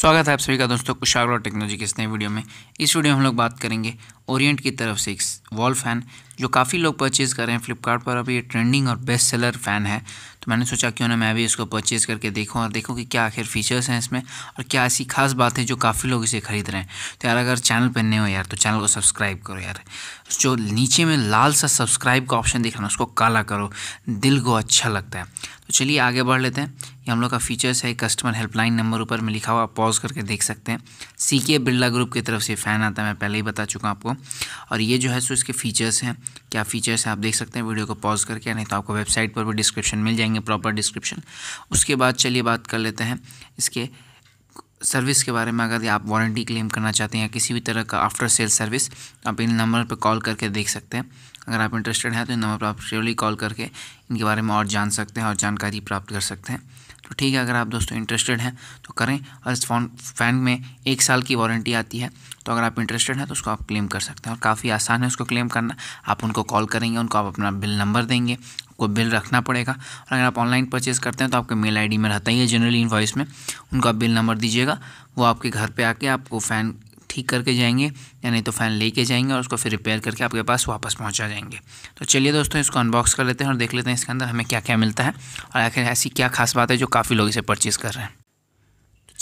स्वागत है आप सभी का दोस्तों कुशाग्रो टेक्नोलॉजी के इस नए वीडियो में इस वीडियो में हम लोग बात करेंगे ओरिएंट की तरफ से एक वॉल फ़ैन जो काफ़ी लोग परचेज़ कर रहे हैं फ्लिपकार्ट पर अभी ये ट्रेंडिंग और बेस्ट सेलर फ़ैन है तो मैंने सोचा क्यों ना मैं भी इसको परचेज़ करके देखूँ और देखूँ कि क्या आखिर फीचर्स हैं इसमें और क्या ऐसी खास बात है जो काफ़ी लोग इसे ख़रीद रहे हैं तो यार अगर चैनल पर नए हो यार तो चैनल को सब्सक्राइब करो यार जो नीचे में लाल सा सब्सक्राइब का ऑप्शन दिख रहा है उसको काला करो दिल को अच्छा लगता है तो चलिए आगे बढ़ लेते हैं ये हम लोग का फीचर्स है कस्टमर हेल्पलाइन नंबर ऊपर में लिखा हुआ आप पॉज करके देख सकते हैं सी के बिरला ग्रुप की तरफ से फ़ैन आता है मैं पहले ही बता चुका हूँ आपको और ये जो है सो इसके फीचर्स हैं क्या फ़ीचर्स हैं आप देख सकते हैं वीडियो को पॉज करके नहीं तो आपको वेबसाइट पर भी डिस्क्रिप्शन मिल जाएंगे प्रॉपर डिस्क्रिप्शन उसके बाद चलिए बात कर लेते हैं इसके सर्विस के बारे में अगर आप वारंटी क्लेम करना चाहते हैं या किसी भी तरह का आफ्टर सेल सर्विस आप इन नंबर पर कॉल करके देख सकते हैं अगर आप इंटरेस्टेड हैं तो इन नंबर पर आप श्योरली कॉल करके इनके बारे में और जान सकते हैं और जानकारी प्राप्त कर सकते हैं तो ठीक है अगर आप दोस्तों इंटरेस्टेड हैं तो करें और इस फोन फ़ैन में एक साल की वारंटी आती है तो अगर आप इंटरेस्टेड हैं तो उसको आप क्लेम कर सकते हैं और काफ़ी आसान है उसको क्लेम करना आप उनको कॉल करेंगे उनको आप अपना बिल नंबर देंगे आपको बिल रखना पड़ेगा और अगर आप ऑनलाइन परचेज़ करते हैं तो आपके मेल आई में रहता ही है जनरली इन्वाइस में उनको आप बिल नंबर दीजिएगा वो आपके घर पर आके आपको फ़ैन ठीक करके जाएंगे या नहीं तो फ़ैन लेके जाएंगे और उसको फिर रिपेयर करके आपके पास वापस पहुंचा जाएंगे तो चलिए दोस्तों इसको अनबॉक्स कर लेते हैं और देख लेते हैं इसके अंदर हमें क्या क्या मिलता है और आखिर ऐसी क्या खास बात है जो काफ़ी लोग इसे परचेज़ कर रहे हैं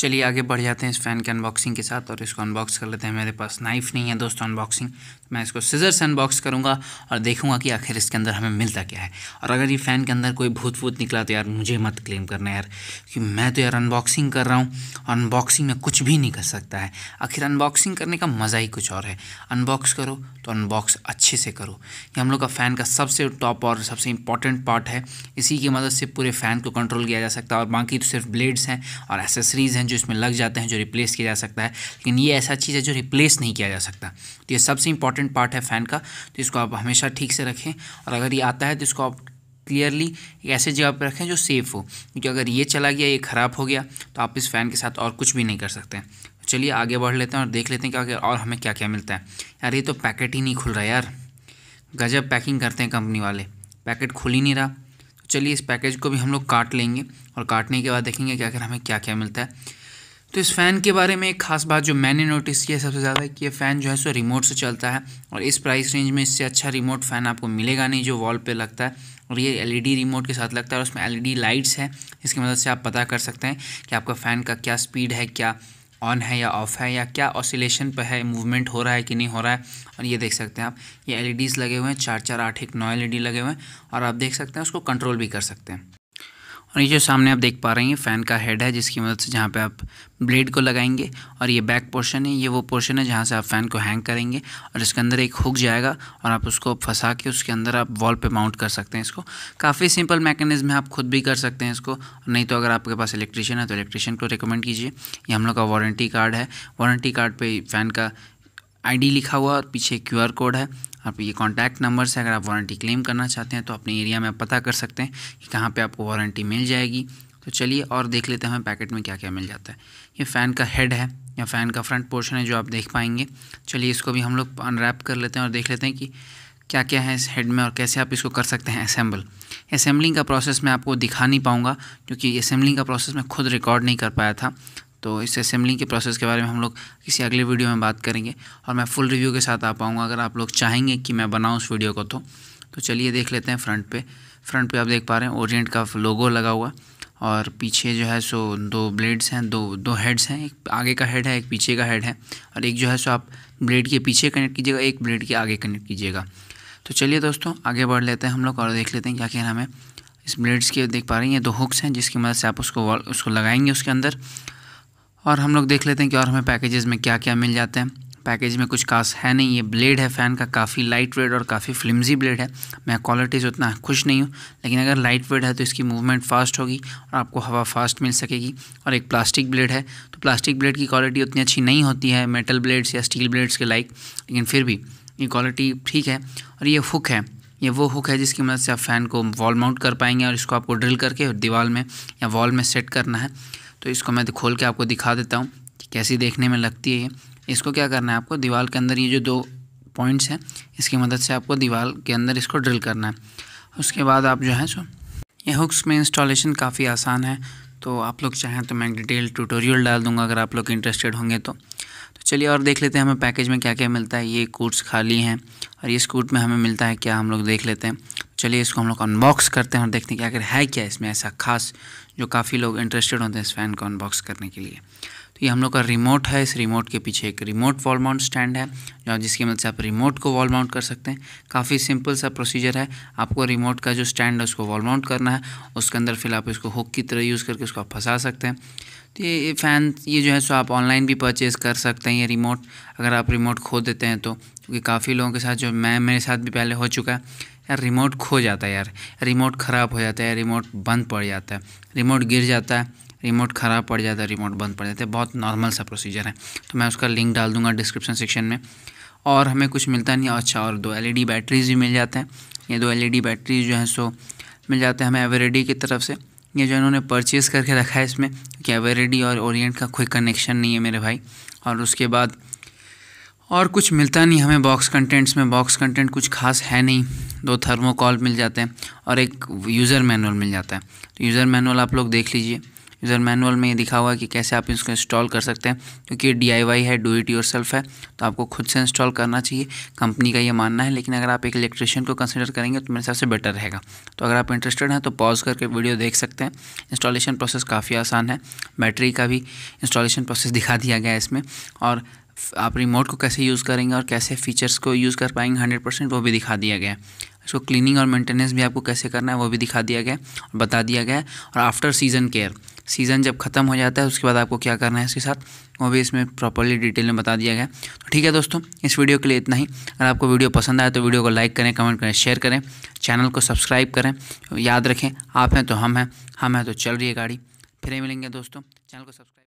चलिए आगे बढ़ जाते हैं इस फ़ैन के अनबॉक्सिंग के साथ और इसको अनबॉक्स कर लेते हैं मेरे पास नाइफ़ नहीं है दोस्तों अनबॉक्सिंग तो मैं इसको सिजर से अनबॉक्स करूँगा और देखूँगा कि आखिर इसके अंदर हमें मिलता क्या है और अगर ये फ़ैन के अंदर कोई भूत भूत निकला तो यार मुझे मत क्लेम करना यार क्योंकि मैं तो यार अनबॉक्सिंग कर रहा हूँ अनबॉक्सिंग में कुछ भी नहीं कर सकता है आखिर अनबॉक्सिंग करने का मज़ा ही कुछ और है अनबॉक्स करो तो अनबॉक्स अच्छे से करो ये हम लोग का फ़ैन का सबसे टॉप और सबसे इंपॉर्टेंट पार्ट है इसी की मदद से पूरे फ़ैन को कंट्रोल किया जा सकता है और बाकी तो सिर्फ ब्लेड्स हैं और एसेसरीज़ हैं हैं जो इसमें लग जाते हैं जो रिप्लेस किया जा सकता है लेकिन ये ऐसा चीज़ है जो रिप्लेस नहीं किया जा सकता तो ये सबसे इंपॉर्टेंट पार्ट है फ़ैन का तो इसको आप हमेशा ठीक से रखें और अगर ये आता है तो इसको आप क्लियरली ऐसे जगह पर रखें जो सेफ़ हो क्योंकि अगर ये चला गया ये ख़राब हो गया तो आप इस फ़ैन के साथ और कुछ भी नहीं कर सकते चलिए आगे बढ़ लेते हैं और देख लेते हैं कि आगे और हमें क्या क्या मिलता है यार ये तो पैकेट ही नहीं खुल रहा यार गजब पैकिंग करते हैं कंपनी वाले पैकेट खुल ही नहीं रहा तो चलिए इस पैकेज को भी हम लोग काट लेंगे और काटने के बाद देखेंगे कि आखिर हमें क्या क्या मिलता है तो इस फ़ैन के बारे में एक खास बात जो मैंने नोटिस किया सबसे ज़्यादा कि ये फ़ैन जो है सो रिमोट से चलता है और इस प्राइस रेंज में इससे अच्छा रिमोट फ़ैन आपको मिलेगा नहीं जो वॉल पे लगता है और ये एलईडी रिमोट के साथ लगता है और उसमें एलईडी लाइट्स है इसकी मदद मतलब से आप पता कर सकते हैं कि आपका फ़ैन का क्या स्पीड है क्या ऑन है या ऑफ़ है या क्या ऑसिलेशन पर है मूवमेंट हो रहा है कि नहीं हो रहा है और ये देख सकते हैं आप ये एलईडीज़ e लगे हुए हैं चार चार आठ एक नौ एलईडी e लगे हुए हैं और आप देख सकते हैं उसको कंट्रोल भी कर सकते हैं और ये जो सामने आप देख पा रहे हैं फ़ैन का हेड है जिसकी मदद से जहाँ पे आप ब्लेड को लगाएंगे और ये बैक पोर्शन है ये वो पोर्शन है जहाँ से आप फ़ैन को हैंग करेंगे और इसके अंदर एक हुक जाएगा और आप उसको फंसा के उसके अंदर आप वॉल पे माउंट कर सकते हैं इसको काफ़ी सिंपल मैकेनिज्म है आप खुद भी कर सकते हैं इसको नहीं तो अगर आपके पास इलेक्ट्रिशियन है तो इलेक्ट्रिशियन को रिकमेंड कीजिए ये हम लोग का वारंटी कार्ड है वारंटी कार्ड पर फ़ैन का आईडी लिखा हुआ और पीछे क्यूआर कोड है आप ये कॉन्टैक्ट नंबर से अगर आप वारंटी क्लेम करना चाहते हैं तो अपने एरिया में आप पता कर सकते हैं कि कहाँ पर आपको वारंटी मिल जाएगी तो चलिए और देख लेते हैं हमें पैकेट में क्या क्या मिल जाता है ये फ़ैन का हेड है या फ़ैन का फ्रंट पोर्शन है जो आप देख पाएंगे चलिए इसको भी हम लोग अनरैप कर लेते हैं और देख लेते हैं कि क्या क्या है इस हेड में और कैसे आप इसको कर सकते हैं असेंबल असेंबलिंग का प्रोसेस मैं आपको दिखा नहीं पाऊँगा क्योंकि असेंबलिंग का प्रोसेस मैं खुद रिकॉर्ड नहीं कर पाया था तो इस असेंबलिंग के प्रोसेस के बारे में हम लोग किसी अगले वीडियो में बात करेंगे और मैं फुल रिव्यू के साथ आ पाऊँगा अगर आप लोग चाहेंगे कि मैं बनाऊँ उस वीडियो को तो तो चलिए देख लेते हैं फ्रंट पे फ्रंट पे आप देख पा रहे हैं ओरिएंट का लोगो लगा हुआ और पीछे जो है सो दो ब्लेड्स हैं दो दो हेड्स हैं एक आगे का हेड है एक पीछे का हेड है और एक जो है सो आप ब्लेड के पीछे कनेक्ट कीजिएगा एक ब्लेड के आगे कनेक्ट कीजिएगा तो चलिए दोस्तों आगे बढ़ लेते हैं हम लोग और देख लेते हैं क्या क्या नाम है इस ब्लेड्स के देख पा रहे हैं ये दो हुक्स हैं जिसकी मदद से आप उसको उसको लगाएंगे उसके अंदर और हम लोग देख लेते हैं कि और हमें पैकेजेस में क्या क्या मिल जाते हैं पैकेज में कुछ खास है नहीं ये ब्लेड है फ़ैन का काफ़ी लाइट वेट और काफ़ी फ्लिमजी ब्लेड है मैं क्वालिटी से उतना खुश नहीं हूँ लेकिन अगर लाइट वेट है तो इसकी मूवमेंट फास्ट होगी और आपको हवा फास्ट मिल सकेगी और एक प्लास्टिक ब्लेड है तो प्लास्टिक ब्लेड की क्वालिटी उतनी अच्छी नहीं होती है मेटल ब्लेड्स या स्टील ब्लेड्स के लाइक लेकिन फिर भी ये क्वालिटी ठीक है और ये हुक है ये वो हुक है जिसकी मदद से आप फ़ैन को वॉल माउंट कर पाएंगे और इसको आपको ड्रिल करके दीवार में या वॉल में सेट करना है तो इसको मैं खोल के आपको दिखा देता हूँ कैसी देखने में लगती है ये इसको क्या करना है आपको दीवार के अंदर ये जो दो पॉइंट्स हैं इसकी मदद से आपको दीवार के अंदर इसको ड्रिल करना है उसके बाद आप जो है सो ये हुक्स में इंस्टॉलेशन काफ़ी आसान है तो आप लोग चाहें तो मैं डिटेल ट्यूटोरियल डाल दूंगा अगर आप लोग इंटरेस्टेड होंगे तो तो चलिए और देख लेते हैं हमें पैकेज में क्या क्या मिलता है ये कोर्ट्स खाली हैं और ये स्कूट में हमें मिलता है क्या हम लोग देख लेते हैं चलिए इसको हम लोग अनबॉक्स करते हैं और देखते हैं कि आखिर है क्या इसमें ऐसा खास जो काफ़ी लोग इंटरेस्टेड होते हैं इस फ़ैन को अनबॉक्स करने के लिए तो ये हम लोग का रिमोट है इस रिमोट के पीछे एक रिमोट वॉल माउंट स्टैंड है जो जिसकी मदद से आप रिमोट को वॉल माउंट कर सकते हैं काफ़ी सिंपल सा प्रोसीजर है आपको रिमोट का जो स्टैंड है उसको वॉल माउंट करना है उसके अंदर फिर आप इसको हुक की तरह यूज़ करके उसको आप फंसा सकते हैं तो ये फ़ैन ये जो है सो आप ऑनलाइन भी परचेज़ कर सकते हैं ये रिमोट अगर आप रिमोट खो देते हैं तो क्योंकि काफ़ी लोगों के साथ जो मैं मेरे साथ भी पहले हो चुका है यार रिमोट खो जाता है यार रिमोट ख़राब हो जाता है रिमोट बंद पड़ जाता है रिमोट गिर जाता है रिमोट ख़राब पड़ जाता है रिमोट बंद पड़ जाता है बहुत नॉर्मल सा प्रोसीजर है तो मैं उसका लिंक डाल दूंगा डिस्क्रिप्शन सेक्शन में और हमें कुछ मिलता नहीं अच्छा और दो एल बैटरीज भी मिल जाते हैं ये दो एल बैटरीज जो हैं सो मिल जाते हैं हमें एवरेडी की तरफ से ये जो इन्होंने परचेज़ करके रखा है इसमें कि एवरेडी और ओरिएंट का कोई कनेक्शन नहीं है मेरे भाई और उसके बाद और कुछ मिलता नहीं हमें बॉक्स कंटेंट्स में बॉक्स कंटेंट कुछ खास है नहीं दो थर्मोकॉल मिल जाते हैं और एक यूज़र मैनुअल मिल जाता है तो यूज़र मैनुअल आप लोग देख लीजिए यूज़र मैनुअल में ये दिखा हुआ है कि कैसे आप इसको इंस्टॉल कर सकते हैं क्योंकि ये डी है डू इट योर है तो आपको खुद से इंस्टॉल करना चाहिए कंपनी का ये मानना है लेकिन अगर आप एक इलेक्ट्रिशियन को कंसिडर करेंगे तो मेरे हिसाब से बेटर रहेगा तो अगर आप इंटरेस्टेड हैं तो पॉज करके वीडियो देख सकते हैं इंस्टॉलेशन प्रोसेस काफ़ी आसान है बैटरी का भी इंस्टॉलेशन प्रोसेस दिखा दिया गया है इसमें और आप रिमोट को कैसे यूज़ करेंगे और कैसे फीचर्स को यूज़ कर पाएंगे हंड्रेड परसेंट वो भी दिखा दिया गया है इसको क्लीनिंग और मेंटेनेंस भी आपको कैसे करना है वो भी दिखा दिया गया और बता दिया गया है और आफ्टर सीज़न केयर सीज़न जब ख़त्म हो जाता है उसके बाद आपको क्या करना है इसके साथ वो भी इसमें प्रॉपरली डिटेल में बता दिया गया तो ठीक है दोस्तों इस वीडियो के लिए इतना ही अगर आपको वीडियो पसंद आए तो वीडियो को लाइक करें कमेंट करें शेयर करें चैनल को सब्सक्राइब करें याद रखें आप हैं तो हम हैं हम हैं तो चल रही है गाड़ी फिर मिलेंगे दोस्तों चैनल को सब्सक्राइब